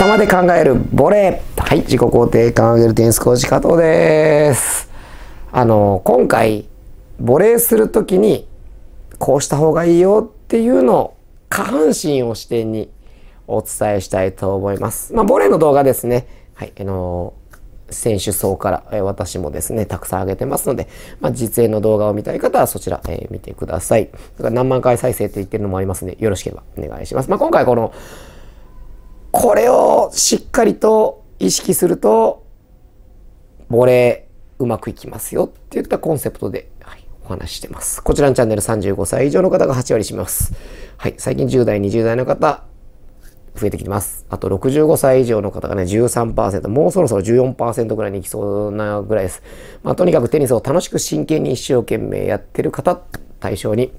頭で考えるボレー。はい、自己肯定感を上げるテニスーチ加藤です。あの、今回、ボレーするときに、こうした方がいいよっていうのを、下半身を視点にお伝えしたいと思います。まあ、ボレーの動画ですね。はい、あの、選手層から、私もですね、たくさん上げてますので、まあ、実演の動画を見たい方はそちら、えー、見てください。だから何万回再生って言ってるのもありますので、よろしければお願いします。まあ、今回この、これをしっかりと意識すると、ボレーうまくいきますよっていったコンセプトで、はい、お話してます。こちらのチャンネル35歳以上の方が8割占めます。はい、最近10代、20代の方、増えてきてます。あと65歳以上の方がね、13%、もうそろそろ14%ぐらいにいきそうなぐらいです。まあ、とにかくテニスを楽しく真剣に一生懸命やってる方、対象に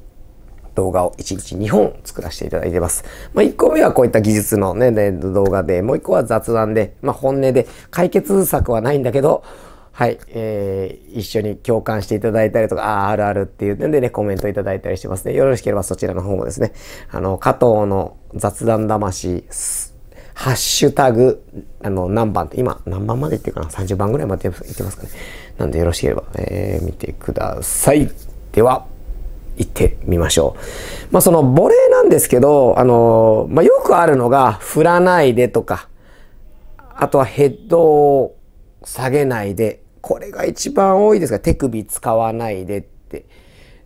動画を1日2本作らせていただいてます。まあ、1個目はこういった技術のね、ね動画で、もう1個は雑談で、まあ、本音で、解決策はないんだけど、はい、えー、一緒に共感していただいたりとか、ああ、あるあるっていうのでね、コメントいただいたりしてますね。よろしければそちらの方もですね、あの、加藤の雑談魂、ハッシュタグ、あの、何番って、今、何番までっていうかな ?30 番ぐらいまでいってますかね。なんでよろしければ、えー、見てください。では。行ってみましょう。まあ、その母例なんですけど、あの、まあ、よくあるのが、振らないでとか、あとはヘッドを下げないで、これが一番多いですが、手首使わないでって。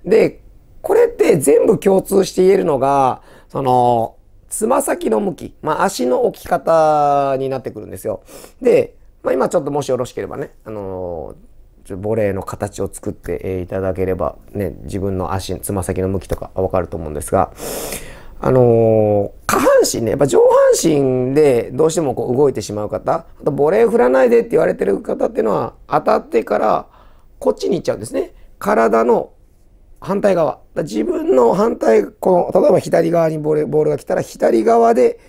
で、これって全部共通して言えるのが、その、つま先の向き、まあ、足の置き方になってくるんですよ。で、まあ、今ちょっともしよろしければね、あのーちょボレーの形を作っていただければね自分の足つま先の向きとかわかると思うんですがあのー、下半身ねやっぱ上半身でどうしてもこう動いてしまう方あとボレー振らないでって言われてる方っていうのは当たってからこっちに行っちゃうんですね体の反対側自分の反対この例えば左側にボレボールが来たら左側で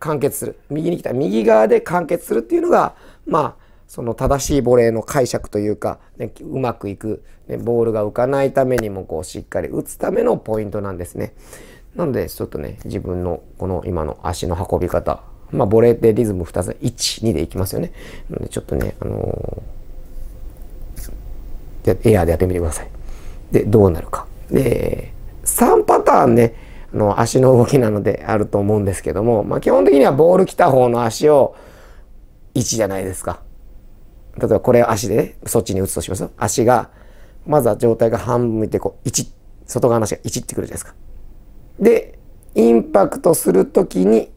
完結する右に来たら右側で完結するっていうのがまあその正しいボレーの解釈というか、ね、うまくいく、ね、ボールが浮かないためにもこうしっかり打つためのポイントなんですね。なのでちょっとね自分のこの今の足の運び方まあボレーってリズム2つ12でいきますよね。なのでちょっとねあのー、エアーでやってみてください。でどうなるか。で3パターンねあの足の動きなのであると思うんですけども、まあ、基本的にはボール来た方の足を1じゃないですか。例えばこれ足で、ね、そっちに打つとします足が、まずは状態が半分向いてこう、1、外側の足が1ってくるじゃないですか。で、インパクトするときに、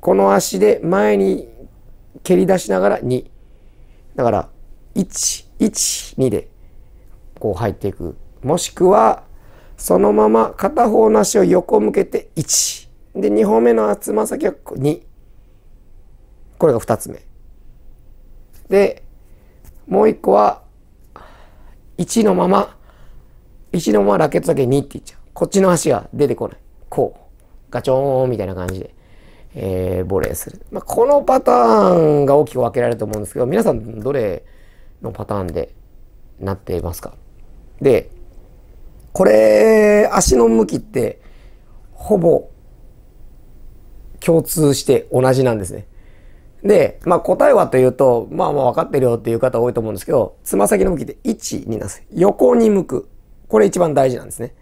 この足で前に蹴り出しながら2。だから、1、1、2で、こう入っていく。もしくは、そのまま片方の足を横向けて1。で、2本目のつま先は2。これが2つ目。で、もう一個は、1のまま、1のままラケットだけ2って言っちゃう。こっちの足が出てこない。こう。ガチョーンみたいな感じで、えー、ボレーする。まあ、このパターンが大きく分けられると思うんですけど、皆さんどれのパターンでなっていますかで、これ、足の向きって、ほぼ共通して同じなんですね。で、まあ、答えはというと、まあまあ分かってるよっていう方多いと思うんですけど、つま先の向きって1になす。横に向く。これ一番大事なんですね。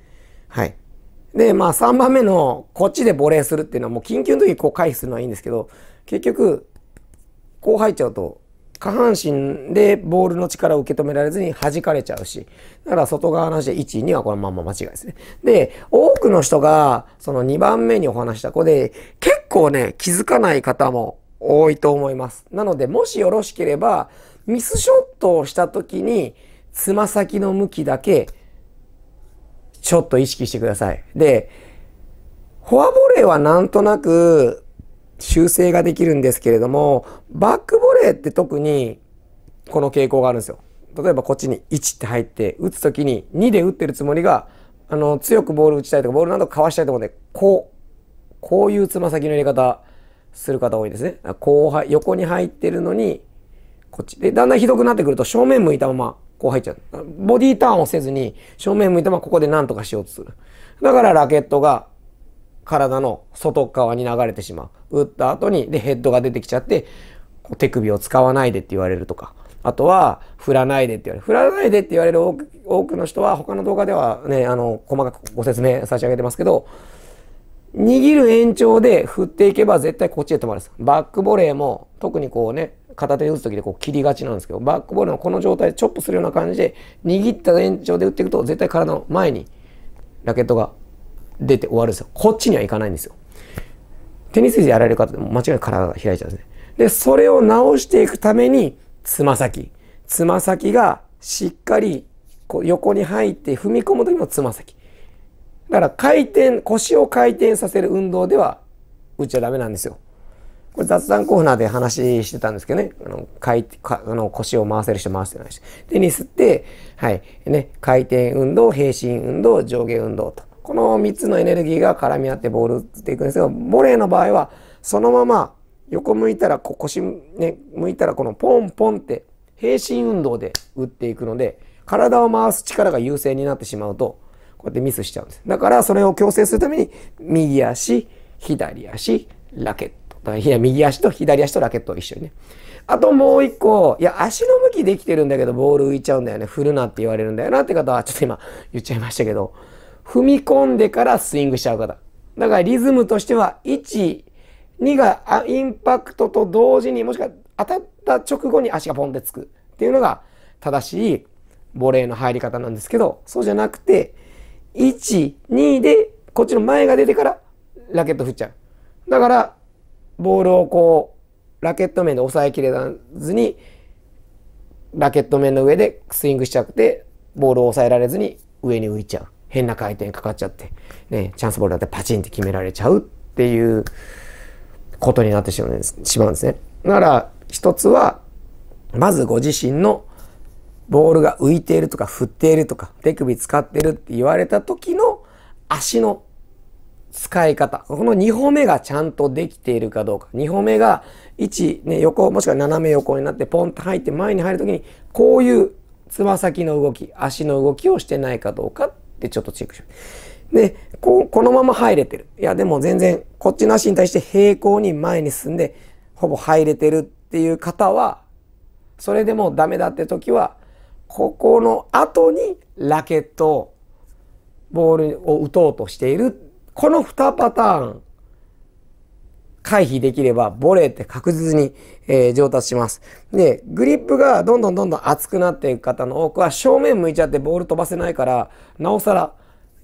はい。で、まあ3番目のこっちでボレーするっていうのはもう緊急の時こう回避するのはいいんですけど、結局、こう入っちゃうと、下半身でボールの力を受け止められずに弾かれちゃうし、だから外側の話で1、2はこのまんま間違いですね。で、多くの人がその2番目にお話した子で、結構ね、気づかない方も多いと思います。なので、もしよろしければ、ミスショットをした時に、つま先の向きだけ、ちょっと意識してください。で、フォアボレーはなんとなく修正ができるんですけれども、バックボレーって特にこの傾向があるんですよ。例えばこっちに1って入って、打つ時に2で打ってるつもりが、あの、強くボール打ちたいとか、ボールなどかわしたいと思うんで、こう、こういうつま先の入れ方、する方多いですね。後輩、横に入ってるのに、こっち。で、だんだんひどくなってくると正面向いたままこう入っちゃう。ボディターンをせずに正面向いたままここで何とかしようとする。だからラケットが体の外側に流れてしまう。打った後に、で、ヘッドが出てきちゃって、こう手首を使わないでって言われるとか。あとは、振らないでって言われる。振らないでって言われる多くの人は、他の動画ではね、あの、細かくご説明差し上げてますけど、握る延長で振っていけば絶対こっちで止まるんです。バックボレーも特にこうね、片手で打つ時でこう切りがちなんですけど、バックボレーのこの状態でチョップするような感じで、握った延長で打っていくと絶対体の前にラケットが出て終わるんですよ。こっちにはいかないんですよ。テニスでやられる方でも間違いなく体が開いちゃうんですね。で、それを直していくために、つま先。つま先がしっかりこう横に入って踏み込む時のつま先。だから回転、腰を回転させる運動では打っちゃダメなんですよ。これ雑談コーナーで話してたんですけどね、あの回かあの腰を回せる人回してない人。テニスって、はい、ね、回転運動、平身運動、上下運動と。この3つのエネルギーが絡み合ってボール打っていくんですけど、ボレーの場合は、そのまま横向いたらこ、腰、ね、向いたらこのポンポンって平身運動で打っていくので、体を回す力が優勢になってしまうと、こうやってミスしちゃうんです。だからそれを強制するために、右足、左足、ラケット。だからいや右足と左足とラケットを一緒にね。あともう一個、いや、足の向きできてるんだけど、ボール浮いちゃうんだよね。振るなって言われるんだよなって方は、ちょっと今言っちゃいましたけど、踏み込んでからスイングしちゃう方。だからリズムとしては、1、2がインパクトと同時に、もしくは当たった直後に足がポンってつくっていうのが正しいボレーの入り方なんですけど、そうじゃなくて、1、2で、こっちの前が出てから、ラケット振っちゃう。だから、ボールをこう、ラケット面で抑えきれずに、ラケット面の上でスイングしちゃって、ボールを抑えられずに上に浮いちゃう。変な回転かかっちゃって、ね、チャンスボールだってパチンって決められちゃうっていうことになってしまうんですね。だから、一つは、まずご自身のボールが浮いているとか振っているとか手首使ってるって言われた時の足の使い方。この2歩目がちゃんとできているかどうか。2歩目が1、ね、横、もしくは斜め横になってポンと入って前に入るときに、こういうつま先の動き、足の動きをしてないかどうかってちょっとチェックしよう。で、ここのまま入れてる。いや、でも全然こっちの足に対して平行に前に進んで、ほぼ入れてるっていう方は、それでもダメだって時は、ここの後にラケット、ボールを打とうとしている。この2パターン、回避できれば、ボレーって確実に、えー、上達します。で、グリップがどんどんどんどん厚くなっていく方の多くは、正面向いちゃってボール飛ばせないから、なおさら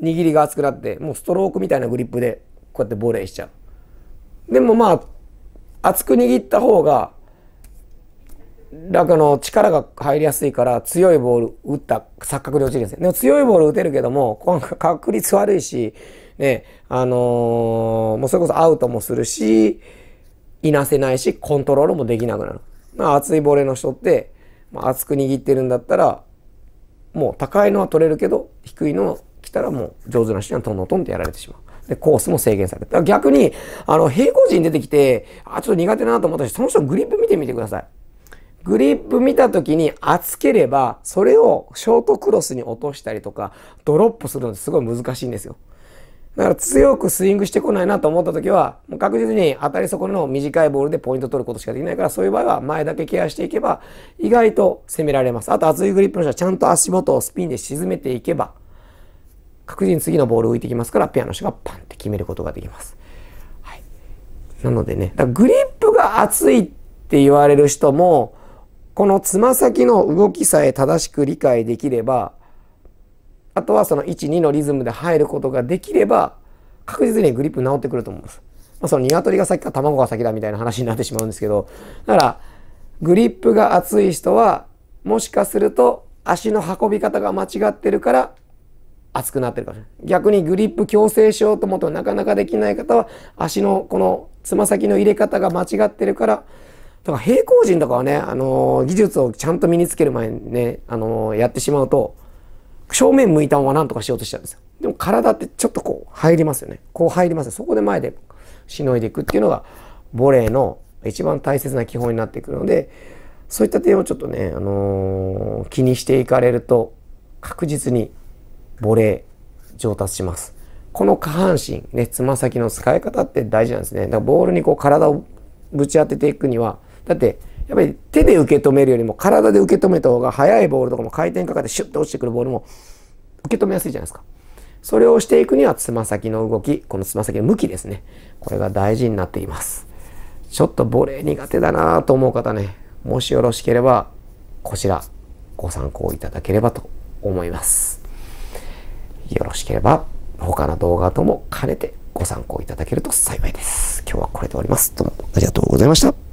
握りが厚くなって、もうストロークみたいなグリップで、こうやってボレーしちゃう。でもまあ、厚く握った方が、だかの力が入りやすいから強いボール打った錯覚で落ちるんですよ。でも強いボール打てるけども、確率悪いし、ね、あのー、もうそれこそアウトもするし、いなせないし、コントロールもできなくなる。まあ、熱いボレーの人って、まあ、熱く握ってるんだったら、もう高いのは取れるけど、低いの来たらもう上手な人にはトントントンってやられてしまう。で、コースも制限される。逆に、あの、平行時に出てきて、あ、ちょっと苦手だなと思った人、その人グリップ見てみてください。グリップ見た時に厚ければ、それをショートクロスに落としたりとか、ドロップするのってすごい難しいんですよ。だから強くスイングしてこないなと思った時は、もう確実に当たり損の短いボールでポイント取ることしかできないから、そういう場合は前だけケアしていけば、意外と攻められます。あと厚いグリップの人はちゃんと足元をスピンで沈めていけば、確実に次のボール浮いてきますから、ペアの人がパンって決めることができます。はい。なのでね、だグリップが厚いって言われる人も、このつま先の動きさえ正しく理解できればあとはその12のリズムで入ることができれば確実にグリップ治ってくると思うんです。まあ、その鶏が先か卵が先だみたいな話になってしまうんですけどだからグリップが厚い人はもしかすると足の運び方が間違ってるから熱くなってるから逆にグリップ矯正しようと思ってもなかなかできない方は足のこのつま先の入れ方が間違ってるからだから平行人とかはね、あのー、技術をちゃんと身につける前にね、あのー、やってしまうと、正面向いたまま何とかしようとしちゃうんですよ。でも体ってちょっとこう入りますよね。こう入ります。そこで前でしのいでいくっていうのが、ボレーの一番大切な基本になってくるので、そういった点をちょっとね、あのー、気にしていかれると、確実にボレー上達します。この下半身、ね、つま先の使い方って大事なんですね。だからボールにこう体をぶち当てていくには、だってやっぱり手で受け止めるよりも体で受け止めた方が速いボールとかも回転かかってシュッと落ちてくるボールも受け止めやすいじゃないですか。それをしていくにはつま先の動き、このつま先の向きですね。これが大事になっています。ちょっとボレー苦手だなと思う方ね、もしよろしければこちらご参考いただければと思います。よろしければ他の動画とも兼ねてご参考いただけると幸いです。今日はこれで終わります。どうもありがとうございました。